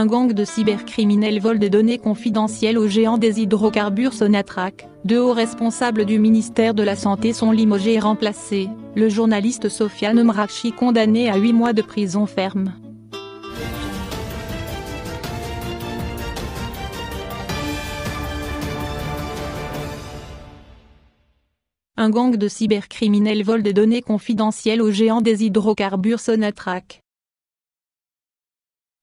un gang de cybercriminels vole des données confidentielles aux géants des hydrocarbures Sonatrach. Deux hauts responsables du ministère de la Santé sont limogés et remplacés. Le journaliste Sofiane Mrachi condamné à 8 mois de prison ferme. un gang de cybercriminels vole des données confidentielles aux géants des hydrocarbures Sonatrach.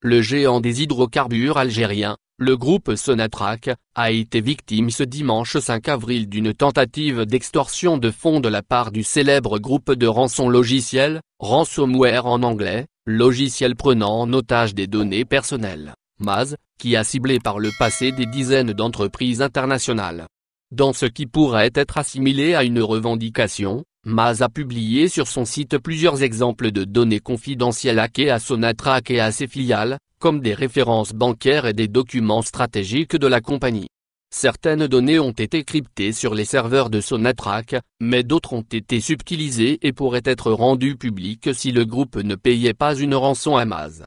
Le géant des hydrocarbures algérien, le groupe Sonatrach, a été victime ce dimanche 5 avril d'une tentative d'extorsion de fonds de la part du célèbre groupe de rançon logiciel, ransomware en anglais, logiciel prenant en otage des données personnelles, Maz, qui a ciblé par le passé des dizaines d'entreprises internationales. Dans ce qui pourrait être assimilé à une revendication, Maz a publié sur son site plusieurs exemples de données confidentielles hackées à Sonatrach et à ses filiales, comme des références bancaires et des documents stratégiques de la compagnie. Certaines données ont été cryptées sur les serveurs de Sonatrach, mais d'autres ont été subtilisées et pourraient être rendues publiques si le groupe ne payait pas une rançon à Maz.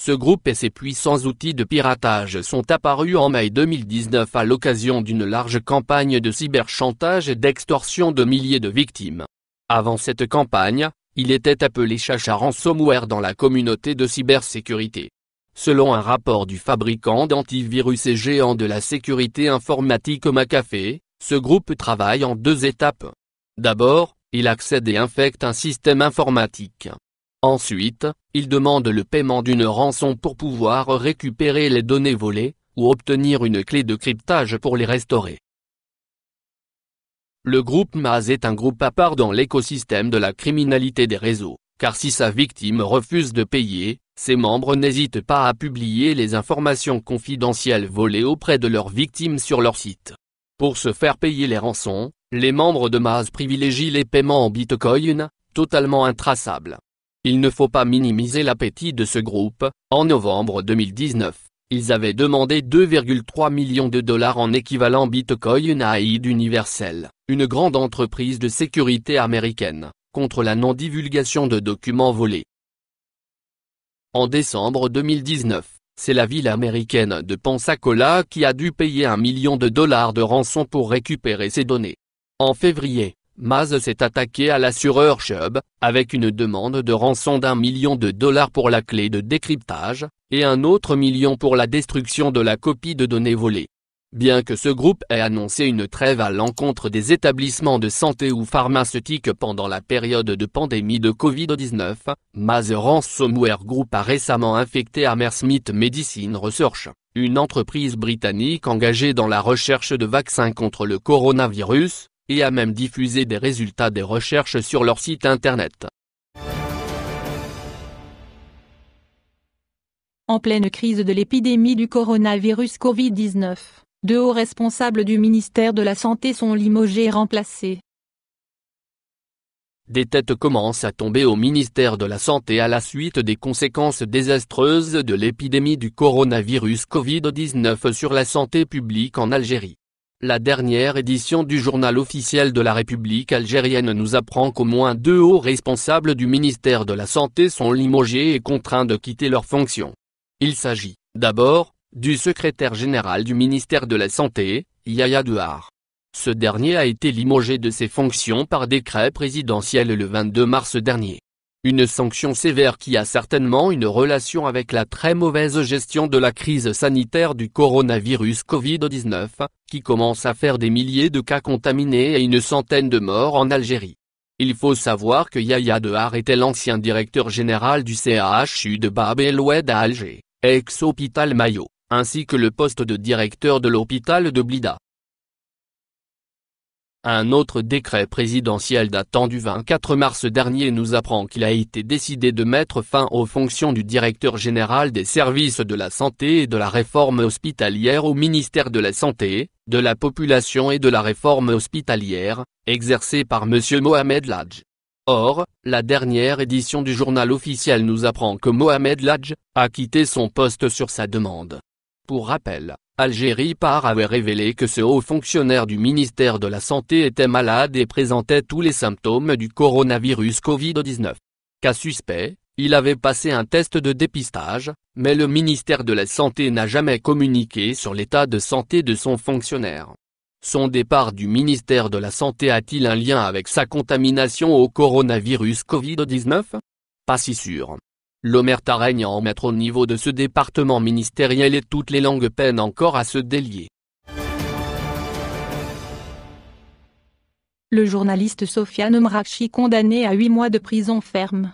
Ce groupe et ses puissants outils de piratage sont apparus en mai 2019 à l'occasion d'une large campagne de cyberchantage et d'extorsion de milliers de victimes. Avant cette campagne, il était appelé Chacha Ransomware dans la communauté de cybersécurité. Selon un rapport du fabricant d'antivirus et géant de la sécurité informatique McAfee, ce groupe travaille en deux étapes. D'abord, il accède et infecte un système informatique. Ensuite, il demande le paiement d'une rançon pour pouvoir récupérer les données volées, ou obtenir une clé de cryptage pour les restaurer. Le groupe Maz est un groupe à part dans l'écosystème de la criminalité des réseaux, car si sa victime refuse de payer, ses membres n'hésitent pas à publier les informations confidentielles volées auprès de leurs victimes sur leur site. Pour se faire payer les rançons, les membres de Maz privilégient les paiements en bitcoin, totalement intraçables. Il ne faut pas minimiser l'appétit de ce groupe, en novembre 2019 ils avaient demandé 2,3 millions de dollars en équivalent Bitcoin à Aid Universel, une grande entreprise de sécurité américaine, contre la non-divulgation de documents volés. En décembre 2019, c'est la ville américaine de Pensacola qui a dû payer un million de dollars de rançon pour récupérer ces données. En février, Maz s'est attaqué à l'assureur Chubb, avec une demande de rançon d'un million de dollars pour la clé de décryptage, et un autre million pour la destruction de la copie de données volées. Bien que ce groupe ait annoncé une trêve à l'encontre des établissements de santé ou pharmaceutiques pendant la période de pandémie de Covid-19, Maz Ransomware Group a récemment infecté Amersmith Medicine Research, une entreprise britannique engagée dans la recherche de vaccins contre le coronavirus, et a même diffusé des résultats des recherches sur leur site internet. En pleine crise de l'épidémie du coronavirus Covid-19, deux hauts responsables du ministère de la Santé sont limogés et remplacés. Des têtes commencent à tomber au ministère de la Santé à la suite des conséquences désastreuses de l'épidémie du coronavirus Covid-19 sur la santé publique en Algérie. La dernière édition du journal officiel de la République algérienne nous apprend qu'au moins deux hauts responsables du ministère de la Santé sont limogés et contraints de quitter leurs fonctions. Il s'agit, d'abord, du secrétaire général du ministère de la Santé, Yaya Dehar. Ce dernier a été limogé de ses fonctions par décret présidentiel le 22 mars dernier. Une sanction sévère qui a certainement une relation avec la très mauvaise gestion de la crise sanitaire du coronavirus Covid-19, qui commence à faire des milliers de cas contaminés et une centaine de morts en Algérie. Il faut savoir que Yahya Dehar était l'ancien directeur général du CHU de Bab el Oued à Alger, ex-hôpital Mayo, ainsi que le poste de directeur de l'hôpital de Blida. Un autre décret présidentiel datant du 24 mars dernier nous apprend qu'il a été décidé de mettre fin aux fonctions du directeur général des services de la santé et de la réforme hospitalière au ministère de la Santé, de la Population et de la réforme hospitalière, exercé par M. Mohamed Ladj. Or, la dernière édition du journal officiel nous apprend que Mohamed Ladj a quitté son poste sur sa demande. Pour rappel, Algérie par avait révélé que ce haut fonctionnaire du ministère de la Santé était malade et présentait tous les symptômes du coronavirus Covid-19. Cas suspect, il avait passé un test de dépistage, mais le ministère de la Santé n'a jamais communiqué sur l'état de santé de son fonctionnaire. Son départ du ministère de la Santé a-t-il un lien avec sa contamination au coronavirus Covid-19 Pas si sûr. L'omerta règne en maître au niveau de ce département ministériel et toutes les langues peinent encore à se délier. Le journaliste Sofiane Mrakchi condamné à 8 mois de prison ferme.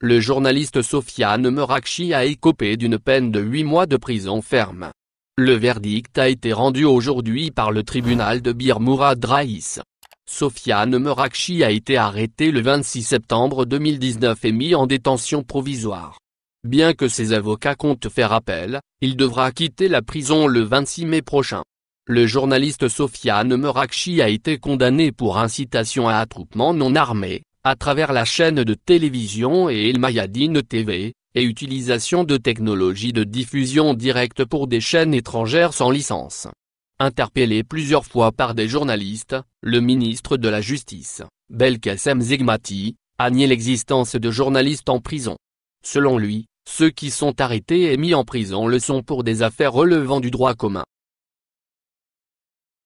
Le journaliste Sofiane Mrakchi a écopé d'une peine de 8 mois de prison ferme. Le verdict a été rendu aujourd'hui par le tribunal de Bir Mourad Sofiane Merakchi a été arrêtée le 26 septembre 2019 et mis en détention provisoire. Bien que ses avocats comptent faire appel, il devra quitter la prison le 26 mai prochain. Le journaliste Sofiane Merakchi a été condamné pour incitation à attroupement non armé, à travers la chaîne de télévision et El Mayadine TV, et utilisation de technologies de diffusion directe pour des chaînes étrangères sans licence. Interpellé plusieurs fois par des journalistes, le ministre de la Justice, Belkacem Zigmati, a nié l'existence de journalistes en prison. Selon lui, ceux qui sont arrêtés et mis en prison le sont pour des affaires relevant du droit commun.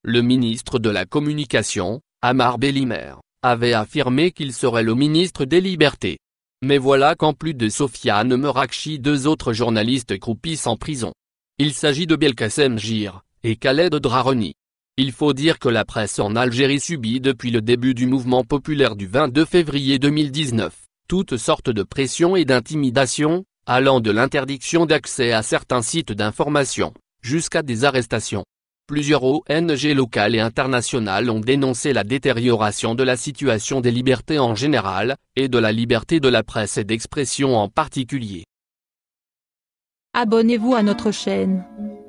Le ministre de la Communication, Amar Belimer, avait affirmé qu'il serait le ministre des Libertés. Mais voilà qu'en plus de Sofiane Merakchi deux autres journalistes croupissent en prison. Il s'agit de Belkacem Gir, et Khaled Draroni. Il faut dire que la presse en Algérie subit depuis le début du mouvement populaire du 22 février 2019, toutes sortes de pressions et d'intimidations, allant de l'interdiction d'accès à certains sites d'information, jusqu'à des arrestations. Plusieurs ONG locales et internationales ont dénoncé la détérioration de la situation des libertés en général, et de la liberté de la presse et d'expression en particulier. Abonnez-vous à notre chaîne